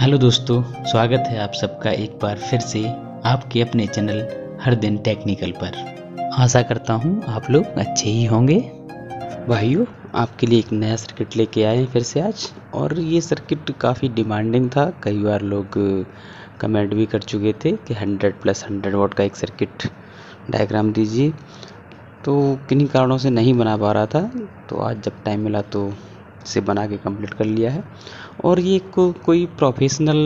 hello दोस्तों स्वागत है आप सबका एक बार फिर से आपके अपने चैनल हर दिन टेक्निकल पर आशा करता हूँ आप लोग अच्छे ही होंगे भाइयों आपके लिए एक नया सर्किट लेके आए हैं फिर से आज और ये सर्किट काफ़ी डिमांडिंग था कई बार लोग कमेंट भी कर चुके थे कि 100 प्लस 100 वोट का एक सर्किट डायग्राम दीजिए तो किन्हीं कारणों से नहीं बना पा रहा था तो आज जब टाइम मिला तो से बना के कंप्लीट कर लिया है और ये को, कोई प्रोफेशनल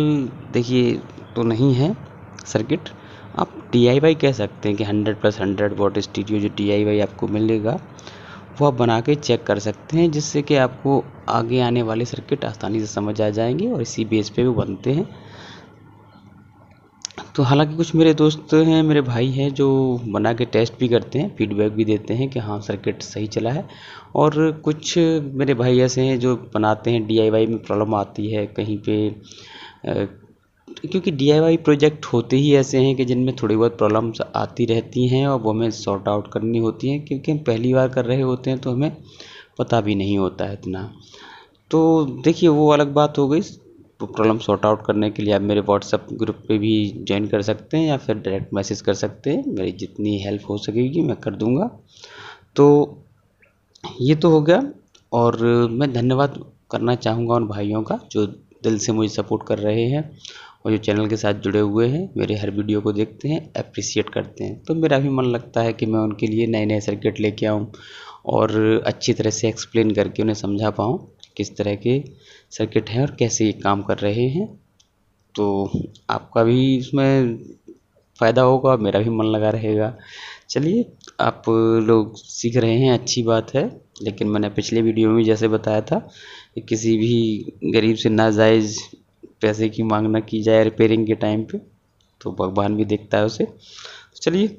देखिए तो नहीं है सर्किट आप डी कह सकते हैं कि हंड्रेड प्लस हंड्रेड वोट स्टीडियो जो डी आपको मिलेगा वो आप बना के चेक कर सकते हैं जिससे कि आपको आगे आने वाले सर्किट आसानी से समझ आ जाएंगे और इसी बेस पे भी बनते हैं तो हालांकि कुछ मेरे दोस्त हैं मेरे भाई हैं जो बना के टेस्ट भी करते हैं फीडबैक भी देते हैं कि हाँ सर्किट सही चला है और कुछ मेरे भाई ऐसे हैं जो बनाते हैं डीआईवाई में प्रॉब्लम आती है कहीं पे क्योंकि डीआईवाई प्रोजेक्ट होते ही ऐसे हैं कि जिनमें थोड़ी बहुत प्रॉब्लम्स आती रहती हैं और वो हमें सॉर्ट आउट करनी होती हैं क्योंकि हम पहली बार कर रहे होते हैं तो हमें पता भी नहीं होता है इतना तो देखिए वो अलग बात हो गई प्रॉब्लम सॉर्ट आउट करने के लिए आप मेरे व्हाट्सअप ग्रुप पे भी ज्वाइन कर सकते हैं या फिर डायरेक्ट मैसेज कर सकते हैं मेरी जितनी हेल्प हो सकेगी मैं कर दूँगा तो ये तो हो गया और मैं धन्यवाद करना चाहूँगा उन भाइयों का जो दिल से मुझे सपोर्ट कर रहे हैं और जो चैनल के साथ जुड़े हुए हैं मेरे हर वीडियो को देखते हैं अप्रिसिएट करते हैं तो मेरा भी मन लगता है कि मैं उनके लिए नए नए सर्किट लेके आऊँ और अच्छी तरह से एक्सप्लेन करके उन्हें समझा पाऊँ किस तरह के सर्किट हैं और कैसे ये काम कर रहे हैं तो आपका भी इसमें फ़ायदा होगा मेरा भी मन लगा रहेगा चलिए आप लोग सीख रहे हैं अच्छी बात है लेकिन मैंने पिछले वीडियो में जैसे बताया था कि किसी भी गरीब से नाजायज़ पैसे की मांग ना की जाए रिपेयरिंग के टाइम पे तो भगवान भी देखता है उसे चलिए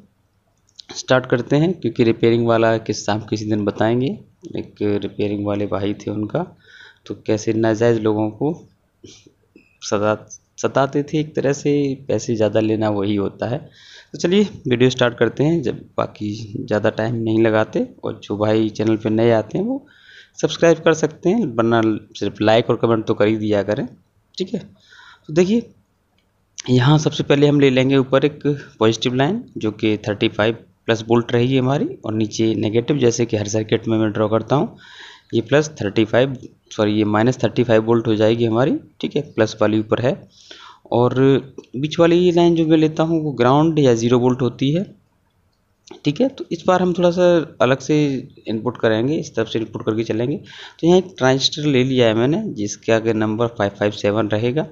स्टार्ट करते हैं क्योंकि रिपेयरिंग वाला किस्सा हम किसी दिन बताएंगे एक रिपेयरिंग वाले भाई थे उनका तो कैसे नाजायज़ लोगों को सता सताते थे एक तरह से पैसे ज़्यादा लेना वही होता है तो चलिए वीडियो स्टार्ट करते हैं जब बाकी ज़्यादा टाइम नहीं लगाते और जो भाई चैनल पर नए आते हैं वो सब्सक्राइब कर सकते हैं वरना सिर्फ लाइक और कमेंट तो कर ही दिया करें ठीक है तो देखिए यहाँ सबसे पहले हम ले लेंगे ऊपर एक पॉजिटिव लाइन जो कि 35 प्लस बोल्ट रहेगी हमारी और नीचे नेगेटिव जैसे कि हर सर्किट में मैं ड्रॉ करता हूँ ये प्लस थर्टी फाइव सॉरी ये माइनस थर्टी फाइव वोल्ट हो जाएगी हमारी ठीक है प्लस वाली ऊपर है और बीच वाली ये लाइन जो मैं लेता हूँ वो ग्राउंड या ज़ीरो वोल्ट होती है ठीक है तो इस बार हम थोड़ा सा अलग से इनपुट करेंगे इस तरफ से इनपुट करके चलेंगे तो यहाँ एक ट्रांजिस्टर ले लिया है मैंने जिसका अगर नंबर फाइव फाइव सेवन रहेगा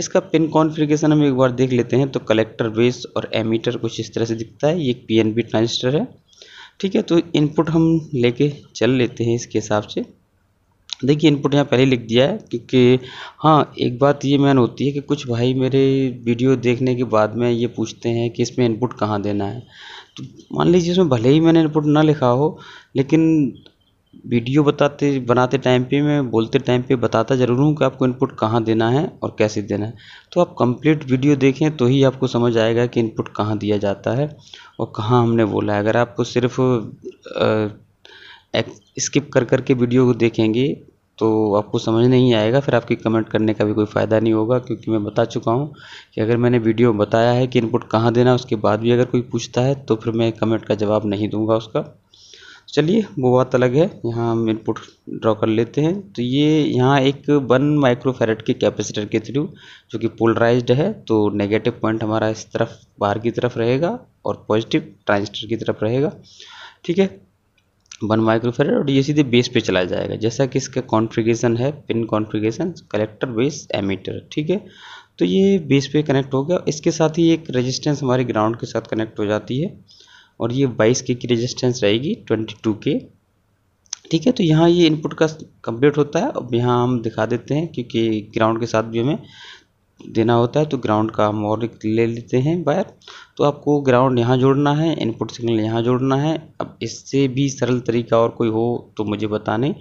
इसका पिन कॉन्फ़िगरेशन हम एक बार देख लेते हैं तो कलेक्टर बेस और एमीटर कुछ इस तरह से दिखता है ये एक पीएनबी ट्रांजिस्टर है ठीक है तो इनपुट हम लेके चल लेते हैं इसके हिसाब से देखिए इनपुट यहाँ पहले लिख दिया है क्योंकि हाँ एक बात ये मैन होती है कि कुछ भाई मेरे वीडियो देखने के बाद में ये पूछते हैं कि इसमें इनपुट कहाँ देना है तो मान लीजिए इसमें भले ही मैंने इनपुट ना लिखा हो लेकिन वीडियो बताते बनाते टाइम पे मैं बोलते टाइम पे बताता ज़रूर हूँ कि आपको इनपुट कहाँ देना है और कैसे देना है तो आप कंप्लीट वीडियो देखें तो ही आपको समझ आएगा कि इनपुट कहाँ दिया जाता है और कहाँ हमने बोला है अगर आपको सिर्फ स्किप कर कर के वीडियो को देखेंगे तो आपको समझ नहीं आएगा फिर आपकी कमेंट करने का भी कोई फ़ायदा नहीं होगा क्योंकि मैं बता चुका हूँ कि अगर मैंने वीडियो बताया है कि इनपुट कहाँ देना उसके बाद भी अगर कोई पूछता है तो फिर मैं कमेंट का जवाब नहीं दूंगा उसका चलिए वो बात अलग है यहाँ हम इनपुट ड्रॉ कर लेते हैं तो ये यहाँ एक वन माइक्रोफेरेट के कैपेसिटर के थ्रू जो कि पोलराइज्ड है तो नेगेटिव पॉइंट हमारा इस तरफ बाहर की तरफ रहेगा और पॉजिटिव ट्रांजिस्टर की तरफ रहेगा ठीक है वन माइक्रोफेरेट और ये सीधे बेस पे चला जाएगा जैसा कि इसका कॉन्फ़िगरेशन है pin configuration collector base emitter ठीक है तो ये बेस पे कनेक्ट हो गया इसके साथ ही एक रेजिस्टेंस हमारे ग्राउंड के साथ कनेक्ट हो जाती है और ये बाईस के की रेजिस्टेंस रहेगी ट्वेंटी टू के ठीक है तो यहाँ ये इनपुट का कंप्लीट होता है अब यहाँ हम दिखा देते हैं क्योंकि ग्राउंड के साथ भी हमें देना होता है तो ग्राउंड का हम और ले लेते हैं वायर तो आपको ग्राउंड यहाँ जोड़ना है इनपुट सिग्नल यहाँ जोड़ना है अब इससे भी सरल तरीका और कोई हो तो मुझे बताने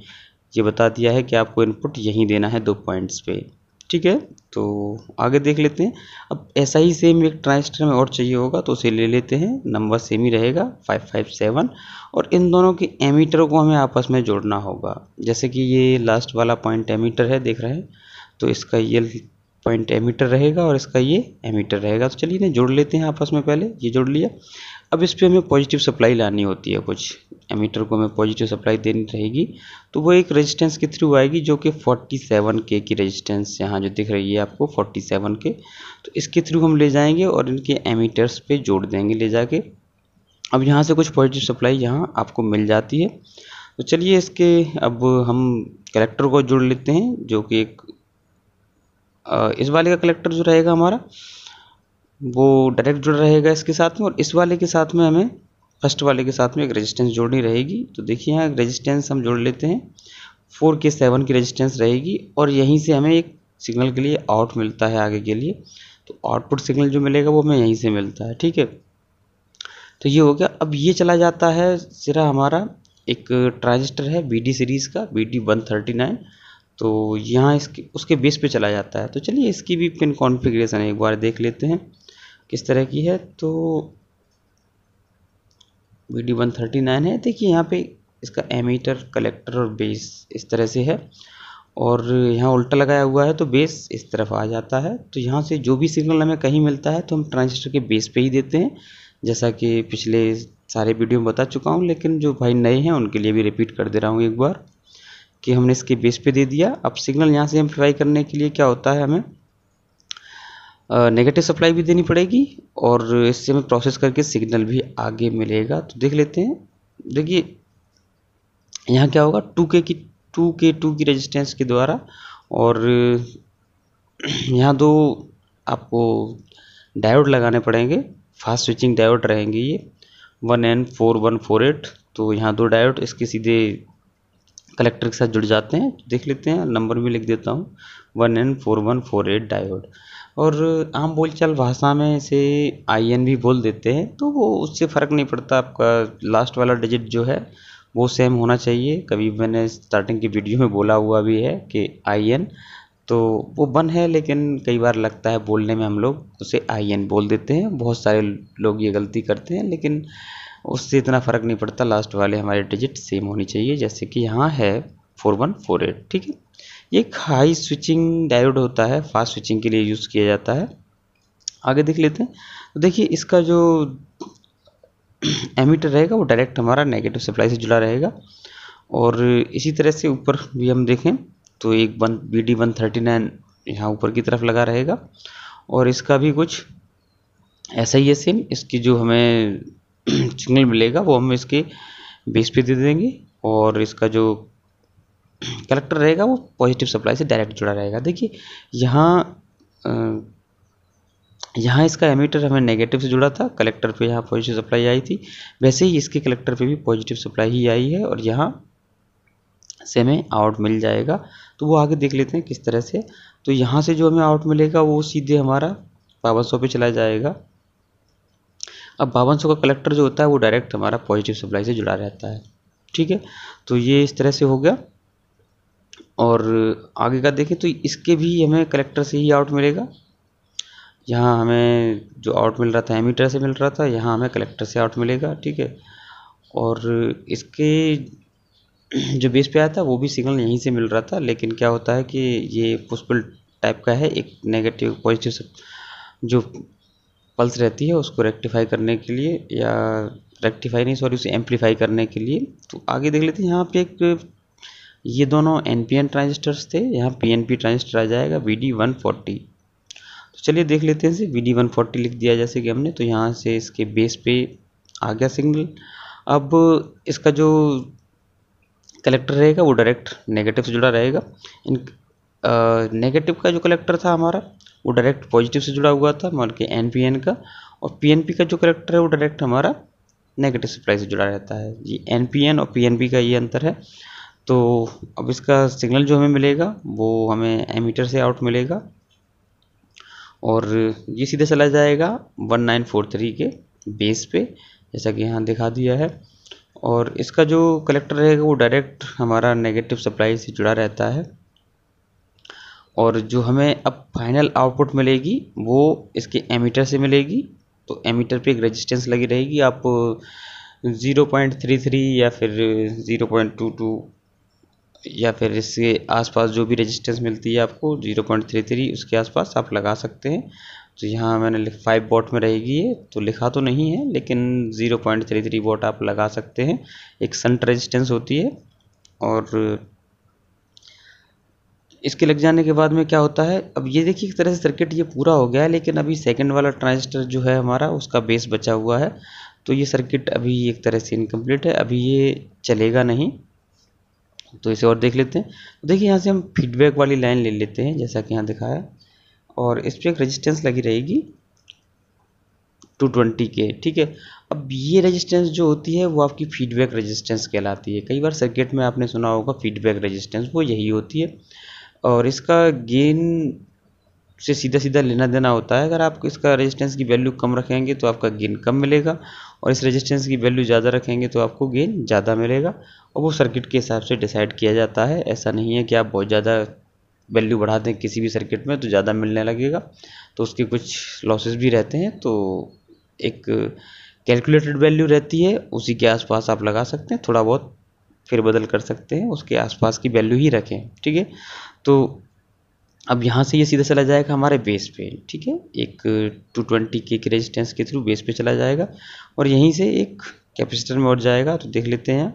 ये बता दिया है कि आपको इनपुट यहीं देना है दो पॉइंट्स पे ठीक है तो आगे देख लेते हैं अब ऐसा ही सेम एक ट्रांजिस्टर में और चाहिए होगा तो उसे ले लेते हैं नंबर सेम ही रहेगा फाइव फाइव सेवन और इन दोनों के एमीटर को हमें आपस में जोड़ना होगा जैसे कि ये लास्ट वाला पॉइंट एमीटर है देख रहे हैं तो इसका ये पॉइंट एमीटर रहेगा और इसका ये एमीटर रहेगा तो चलिए इन्हें जोड़ लेते हैं आपस में पहले ये जोड़ लिया अब इस पर हमें पॉजिटिव सप्लाई लानी होती है कुछ एमीटर को हमें पॉजिटिव सप्लाई देनी रहेगी तो वो एक रेजिस्टेंस के थ्रू आएगी जो कि 47 के की रेजिस्टेंस यहाँ जो दिख रही है आपको 47 के तो इसके थ्रू हम ले जाएंगे और इनके एमीटर्स पे जोड़ देंगे ले जाके अब यहाँ से कुछ पॉजिटिव सप्लाई यहाँ आपको मिल जाती है तो चलिए इसके अब हम कलेक्टर को जोड़ लेते हैं जो कि एक इस वाले का कलेक्टर जो रहेगा हमारा वो डायरेक्ट जुड़ रहेगा इसके साथ में और इस वाले के साथ में हमें फर्स्ट वाले के साथ में एक रेजिस्टेंस जोड़नी रहेगी तो देखिए यहाँ रेजिस्टेंस हम जोड़ लेते हैं फोर के सेवन की रेजिस्टेंस रहेगी और यहीं से हमें एक सिग्नल के लिए आउट मिलता है आगे के लिए तो आउटपुट सिग्नल जो मिलेगा वो हमें यहीं से मिलता है ठीक है तो ये हो गया अब ये चला जाता है सिरा हमारा एक ट्रांजिस्टर है बी सीरीज़ का B D one thirty nine तो यहाँ इसके उसके बेस पे चला जाता है तो चलिए इसकी भी पिन कॉन्फ़िगरेशन एक बार देख लेते हैं किस तरह की है तो V D one thirty nine है देखिए यहाँ पे इसका एमीटर कलेक्टर और बेस इस तरह से है और यहाँ उल्टा लगाया हुआ है तो बेस इस तरफ आ जाता है तो यहाँ से जो भी सिग्नल हमें कहीं मिलता है तो हम ट्रांजिस्टर के बेस पे ही देते हैं जैसा कि पिछले सारे वीडियो में बता चुका हूँ लेकिन जो भाई नए हैं उनके लिए भी रिपीट कर दे रहा हूँ एक बार कि हमने इसके बेस पे दे दिया अब सिग्नल यहाँ से हम ट्राई करने के लिए क्या होता है हमें नेगेटिव सप्लाई भी देनी पड़ेगी और इससे हमें प्रोसेस करके सिग्नल भी आगे मिलेगा तो देख लेते हैं देखिए यहाँ क्या होगा टू के की टू के टू की रेजिस्टेंस के द्वारा और यहाँ दो आपको डायोड लगाने पड़ेंगे फास्ट स्विचिंग डायोड रहेंगे ये one N four one four eight तो यहाँ दो डायोड इसके सीधे कलेक्टर के साथ जुड़ जाते हैं देख लेते हैं नंबर भी लिख देता हूँ one N four one four eight diode और आम बोलचाल भाषा में इसे आई एन भी बोल देते हैं तो वो उससे फ़र्क नहीं पड़ता आपका लास्ट वाला डिजिट जो है वो सेम होना चाहिए कभी मैंने स्टार्टिंग की वीडियो में बोला हुआ भी है कि आई एन तो वो बन है लेकिन कई बार लगता है बोलने में हम लोग उसे आई एन बोल देते हैं बहुत सारे लोग ये गलती करते हैं लेकिन उससे इतना फ़र्क नहीं पड़ता लास्ट वाले हमारे डिजिट सेम होनी चाहिए जैसे कि यहाँ है फोर वन फोर एट ठीक है ये हाई स्विचिंग डायोड होता है फास्ट स्विचिंग के लिए यूज़ किया जाता है आगे देख लेते हैं तो देखिए इसका जो एमिटर रहेगा वो डायरेक्ट हमारा नेगेटिव सप्लाई से जुड़ा रहेगा और इसी तरह से ऊपर भी हम देखें तो एक one B D one thirty nine यहाँ ऊपर की तरफ लगा रहेगा और इसका भी कुछ ऐसा ही है सेम इसकी जो हमें सिग्नल मिलेगा वो हम इसके बेस पे दे देंगे और इसका जो कलेक्टर रहेगा वो पॉजिटिव सप्लाई से डायरेक्ट जुड़ा रहेगा देखिए यहाँ यहाँ इसका एमीटर हमें नेगेटिव से जुड़ा था कलेक्टर पे यहाँ पॉजिटिव सप्लाई आई थी वैसे ही इसके कलेक्टर पे भी पॉजिटिव सप्लाई ही आई है और यहाँ से हमें आउट मिल जाएगा तो वो आगे देख लेते हैं किस तरह से तो यहाँ से जो हमें आउट मिलेगा वो सीधे हमारा बावन सौ पर चला जाएगा अब बावन सौ का कलेक्टर जो होता है वो डायरेक्ट हमारा पॉजिटिव सप्लाई से जुड़ा रहता है ठीक है तो ये इस तरह से हो गया और आगे का देखें तो इसके भी हमें कलेक्टर से ही आउट मिलेगा यहाँ हमें जो आउट मिल रहा था एमीटर से मिल रहा था यहाँ हमें कलेक्टर से आउट मिलेगा ठीक है और इसके जो बेस पे आया था वो भी सिग्नल यहीं से मिल रहा था लेकिन क्या होता है कि ये पुष्पल टाइप का है एक नेगेटिव पॉजिटिव जो पल्स रहती है उसको रेक्टिफाई करने के लिए या रेक्टिफाई नहीं सॉरी उसे एम्पलीफाई करने के लिए तो आगे देख लेते हैं यहाँ पे एक ये दोनों एन पी एन ट्रांजिस्टर्स थे यहाँ पी एन पी ट्रांजिस्टर आ जाएगा वी डी वन फोर्टी तो चलिए देख लेते हैं इसे वी डी वन फोर्टी लिख दिया जैसे कि हमने तो यहाँ से इसके बेस पे आ गया सिग्नल अब इसका जो कलेक्टर रहेगा वो डायरेक्ट नेगेटिव से जुड़ा रहेगा इन नेगेटिव का जो कलेक्टर था हमारा वो डायरेक्ट पॉजिटिव से जुड़ा हुआ था मान के एन पी एन का और पी एन पी का जो कलेक्टर है वो डायरेक्ट हमारा नेगेटिव सप्लाई से जुड़ा रहता है ये एन पी एन और पी एन पी का ये अंतर है तो अब इसका सिग्नल जो हमें मिलेगा वो हमें एमीटर से आउट मिलेगा और ये सीधे चला जाएगा 1943 के बेस पे जैसा कि यहाँ दिखा दिया है और इसका जो कलेक्टर रहेगा वो डायरेक्ट हमारा नेगेटिव सप्लाई से जुड़ा रहता है और जो हमें अब फाइनल आउटपुट मिलेगी वो इसके एमीटर से मिलेगी तो एमीटर पे एक रेजिस्टेंस लगी रहेगी आप 0.33 या फिर 0.22 या फिर इसके आसपास जो भी रेजिस्टेंस मिलती है आपको जीरो पॉइंट थ्री थ्री उसके आसपास आप लगा सकते हैं तो यहाँ मैंने फाइव वॉट में रहेगी ये तो लिखा तो नहीं है लेकिन zero point three three watt आप लगा सकते हैं एक संट रेजिस्टेंस होती है और इसके लग जाने के बाद में क्या होता है अब ये देखिए एक तरह से सर्किट ये पूरा हो गया है लेकिन अभी सेकेंड वाला ट्रांजिस्टर जो है हमारा उसका बेस बचा हुआ है तो ये सर्किट अभी एक तरह से इनकम्प्लीट है अभी ये चलेगा नहीं तो इसे और देख लेते हैं तो देखिए यहाँ से हम फीडबैक वाली लाइन ले लेते हैं जैसा कि यहाँ दिखाया और इस पर एक रजिस्टेंस लगी रहेगी 220 के ठीक है अब ये रेजिस्टेंस जो होती है वो आपकी फीडबैक रेजिस्टेंस कहलाती है कई बार सर्किट में आपने सुना होगा फीडबैक रेजिस्टेंस वो यही होती है और इसका गेन से सीधा सीधा लेना देना होता है अगर आप इसका रेजिस्टेंस की वैल्यू कम रखेंगे तो आपका गेन कम मिलेगा और इस रेजिस्टेंस की वैल्यू ज़्यादा रखेंगे तो आपको गेन ज़्यादा मिलेगा और वो सर्किट के हिसाब से डिसाइड किया जाता है ऐसा नहीं है कि आप बहुत ज़्यादा वैल्यू बढ़ा दें किसी भी सर्किट में तो ज़्यादा मिलने लगेगा तो उसके कुछ लॉसेस भी रहते हैं तो एक कैलकुलेटेड वैल्यू रहती है उसी के आसपास आप लगा सकते हैं थोड़ा बहुत फिर बदल कर सकते हैं उसके आसपास की वैल्यू ही रखें ठीक है तो अब यहाँ से ये सीधा चला जाएगा हमारे बेस पे ठीक है एक टू ट्वेंटी के रेजिस्टेंस के थ्रू बेस पे चला जाएगा और यहीं से एक कैपेसिटर में उठ जाएगा तो देख लेते हैं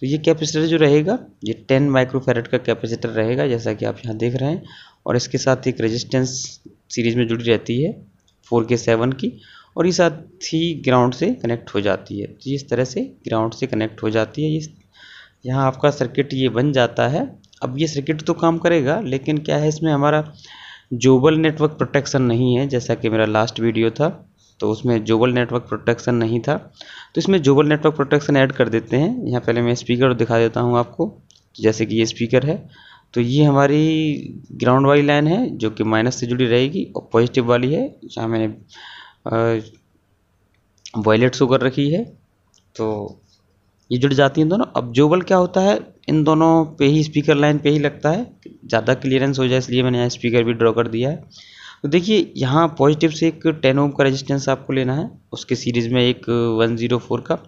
तो ये कैपेसिटर जो रहेगा ये टेन माइक्रोफेरेट का कैपेसिटर रहेगा जैसा कि आप यहाँ देख रहे हैं और इसके साथ एक रजिस्टेंस सीरीज में जुड़ी रहती है फोर के सेवन की और ये साथ ही ग्राउंड से कनेक्ट हो जाती है तो इस तरह से ग्राउंड से कनेक्ट हो जाती है ये यहाँ आपका सर्किट ये बन जाता है अब ये सर्किट तो काम करेगा लेकिन क्या है इसमें हमारा जोबल नेटवर्क प्रोटेक्शन नहीं है जैसा कि मेरा लास्ट वीडियो था तो उसमें जोबल नेटवर्क प्रोटेक्शन नहीं था तो इसमें जोबल नेटवर्क प्रोटेक्शन ऐड कर देते हैं यहाँ पहले मैं स्पीकर दिखा देता हूँ आपको जैसे कि ये स्पीकर है तो ये हमारी ग्राउंड वाली लाइन है जो कि माइनस से जुड़ी रहेगी और पॉजिटिव वाली है जहाँ मैंने वॉयलेट शो कर रखी है तो ये जुड़ जाती हैं दोनों अब जोबल क्या होता है इन दोनों पे ही स्पीकर लाइन पे ही लगता है ज़्यादा क्लियरेंस हो जाए इसलिए मैंने यहाँ स्पीकर भी ड्रॉ कर दिया है तो देखिए यहाँ पॉजिटिव से एक टेन ओम का रेजिस्टेंस आपको लेना है उसके सीरीज़ में एक वन ज़ीरो फोर का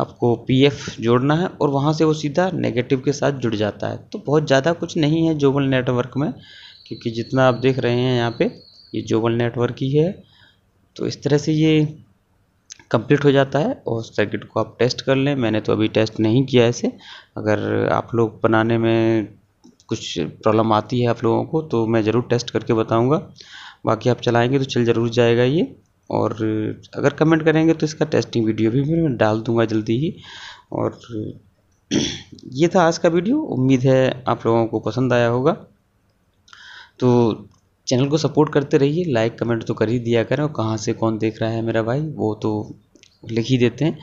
आपको पी एफ जोड़ना है और वहाँ से वो सीधा नेगेटिव के साथ जुड़ जाता है तो बहुत ज़्यादा कुछ नहीं है जोबल नेटवर्क में क्योंकि जितना आप देख रहे हैं यहाँ पर ये जोबल नेटवर्क ही है तो इस तरह से ये कंप्लीट हो जाता है और सर्किट को आप टेस्ट कर लें मैंने तो अभी टेस्ट नहीं किया ऐसे इसे अगर आप लोग बनाने में कुछ प्रॉब्लम आती है आप लोगों को तो मैं ज़रूर टेस्ट करके बताऊँगा बाकी आप चलाएँगे तो चल ज़रूर जाएगा ये और अगर कमेंट करेंगे तो इसका टेस्टिंग वीडियो भी मैं डाल दूँगा जल्दी ही और ये था आज का वीडियो उम्मीद है आप लोगों को पसंद आया होगा तो चैनल को सपोर्ट करते रहिए लाइक कमेंट तो कर ही दिया करें और कहाँ से कौन देख रहा है मेरा भाई वो तो लिख ही देते हैं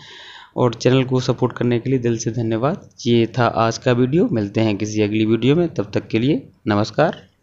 और चैनल को सपोर्ट करने के लिए दिल से धन्यवाद ये था आज का वीडियो मिलते हैं किसी अगली वीडियो में तब तक के लिए नमस्कार